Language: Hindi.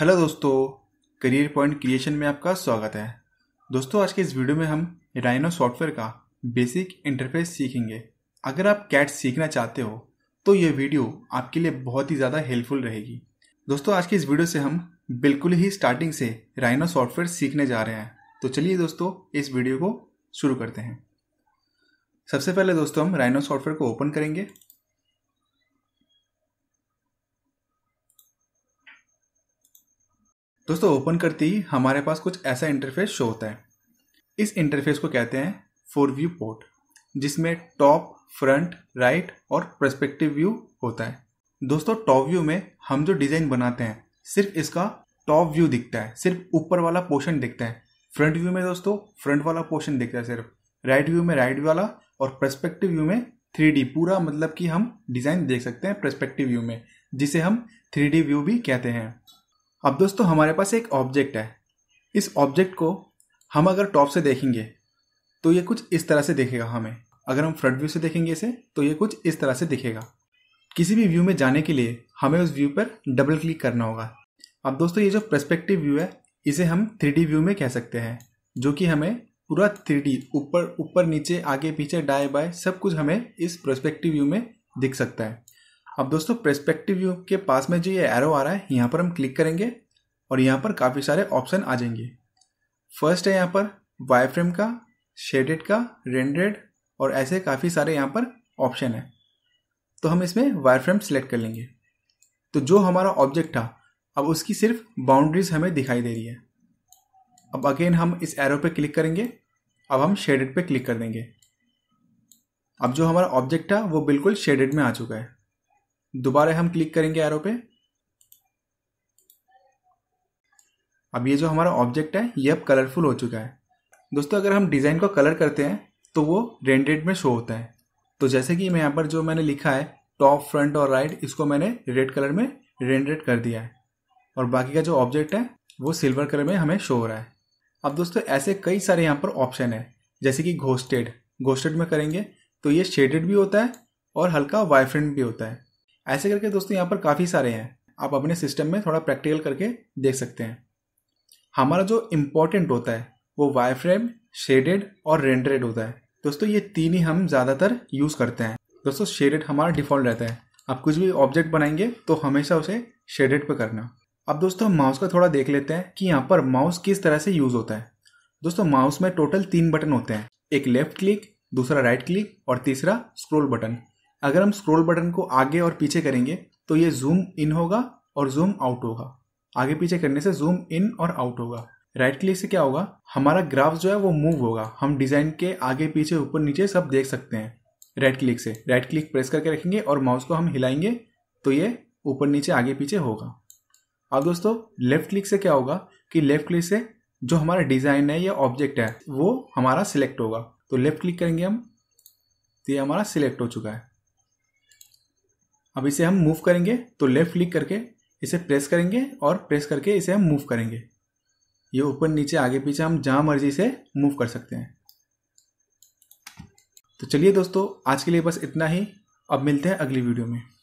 हेलो दोस्तों करियर पॉइंट क्रिएशन में आपका स्वागत है दोस्तों आज के इस वीडियो में हम राइनो सॉफ्टवेयर का बेसिक इंटरफेस सीखेंगे अगर आप कैट सीखना चाहते हो तो ये वीडियो आपके लिए बहुत ही ज़्यादा हेल्पफुल रहेगी दोस्तों आज के इस वीडियो से हम बिल्कुल ही स्टार्टिंग से राइनो सॉफ्टवेयर सीखने जा रहे हैं तो चलिए दोस्तों इस वीडियो को शुरू करते हैं सबसे पहले दोस्तों हम राइनो सॉफ्टवेयर को ओपन करेंगे दोस्तों ओपन करते ही हमारे पास कुछ ऐसा इंटरफेस शो होता है इस इंटरफेस को कहते हैं फोर व्यू पोर्ट जिसमें टॉप फ्रंट राइट और प्रस्पेक्टिव व्यू होता है दोस्तों टॉप व्यू में हम जो डिज़ाइन बनाते हैं सिर्फ इसका टॉप व्यू दिखता है सिर्फ ऊपर वाला पोर्शन दिखता है फ्रंट व्यू में दोस्तों फ्रंट वाला पोर्शन दिखता है सिर्फ राइट व्यू में राइट वाला और प्रस्पेक्टिव व्यू में थ्री पूरा मतलब कि हम डिज़ाइन देख सकते हैं प्रस्पेक्टिव व्यू में जिसे हम थ्री व्यू भी कहते हैं अब दोस्तों हमारे पास एक ऑब्जेक्ट है इस ऑब्जेक्ट को हम अगर टॉप से देखेंगे तो ये कुछ इस तरह से दिखेगा हमें अगर हम फ्रंट व्यू से देखेंगे इसे तो ये कुछ इस तरह से दिखेगा किसी भी व्यू में जाने के लिए हमें उस व्यू पर डबल क्लिक करना होगा अब दोस्तों ये जो प्रस्पेक्टिव व्यू है इसे हम थ्री व्यू में कह सकते हैं जो कि हमें पूरा थ्री ऊपर ऊपर नीचे आगे पीछे डाए बाय सब कुछ हमें इस प्रस्पेक्टिव व्यू में दिख सकता है अब दोस्तों प्रस्पेक्टिव व्यू के पास में जो ये एरो आ रहा है यहाँ पर हम क्लिक करेंगे और यहाँ पर काफ़ी सारे ऑप्शन आ जाएंगे फर्स्ट है यहाँ पर वाई फ्रेम का शेडेड का रेंडेड और ऐसे काफ़ी सारे यहाँ पर ऑप्शन है तो हम इसमें वायर फ्रेम सेलेक्ट कर लेंगे तो जो हमारा ऑब्जेक्ट था अब उसकी सिर्फ बाउंड्रीज हमें दिखाई दे रही है अब अगेन हम इस एरो पे क्लिक करेंगे अब हम शेडेड पे क्लिक कर देंगे अब जो हमारा ऑब्जेक्ट था वो बिल्कुल शेडेड में आ चुका है दोबारा हम क्लिक करेंगे एरो पे अब ये जो हमारा ऑब्जेक्ट है ये अब कलरफुल हो चुका है दोस्तों अगर हम डिज़ाइन को कलर करते हैं तो वो रेंडेड में शो होता है तो जैसे कि मैं यहाँ पर जो मैंने लिखा है टॉप फ्रंट और राइट इसको मैंने रेड कलर में रेंडेड कर दिया है और बाकी का जो ऑब्जेक्ट है वो सिल्वर कलर में हमें शो हो रहा है अब दोस्तों ऐसे कई सारे यहाँ पर ऑप्शन है जैसे कि घोस्टेड घोस्टेड में करेंगे तो ये शेडेड भी होता है और हल्का वाइफ्रेंड भी होता है ऐसे करके दोस्तों यहाँ पर काफ़ी सारे हैं आप अपने सिस्टम में थोड़ा प्रैक्टिकल करके देख सकते हैं हमारा जो इम्पोर्टेंट होता है वो वाई फ्रेम शेडेड और रेंडरेड होता है दोस्तों ये तीन ही हम ज़्यादातर यूज़ करते हैं दोस्तों शेडेड हमारा डिफ़ॉल्ट रहता है आप कुछ भी ऑब्जेक्ट बनाएंगे तो हमेशा उसे शेडेड पर करना अब दोस्तों हम माउस का थोड़ा देख लेते हैं कि यहाँ पर माउस किस तरह से यूज़ होता है दोस्तों माउस में टोटल तीन बटन होते हैं एक लेफ्ट क्लिक दूसरा राइट क्लिक और तीसरा स्क्रोल बटन अगर हम स्क्रोल बटन को आगे और पीछे करेंगे तो ये जूम इन होगा और जूम आउट होगा आगे पीछे करने से जूम इन और आउट होगा राइट क्लिक से क्या होगा हमारा ग्राफ जो है वो मूव होगा हम डिजाइन के आगे पीछे ऊपर नीचे सब देख सकते हैं राइट क्लिक से राइट क्लिक प्रेस करके रखेंगे और माउस को हम हिलाएंगे तो ये ऊपर नीचे आगे पीछे होगा अब दोस्तों लेफ्ट क्लिक से क्या होगा कि लेफ्ट क्लिक से जो हमारा डिजाइन है या ऑब्जेक्ट है वो हमारा सिलेक्ट होगा तो लेफ्ट क्लिक करेंगे हम तो ये हमारा सिलेक्ट हो चुका है अब इसे हम मूव करेंगे तो लेफ्ट क्लिक करके इसे प्रेस करेंगे और प्रेस करके इसे हम मूव करेंगे ये ऊपर नीचे आगे पीछे हम जहाँ मर्जी से मूव कर सकते हैं तो चलिए दोस्तों आज के लिए बस इतना ही अब मिलते हैं अगली वीडियो में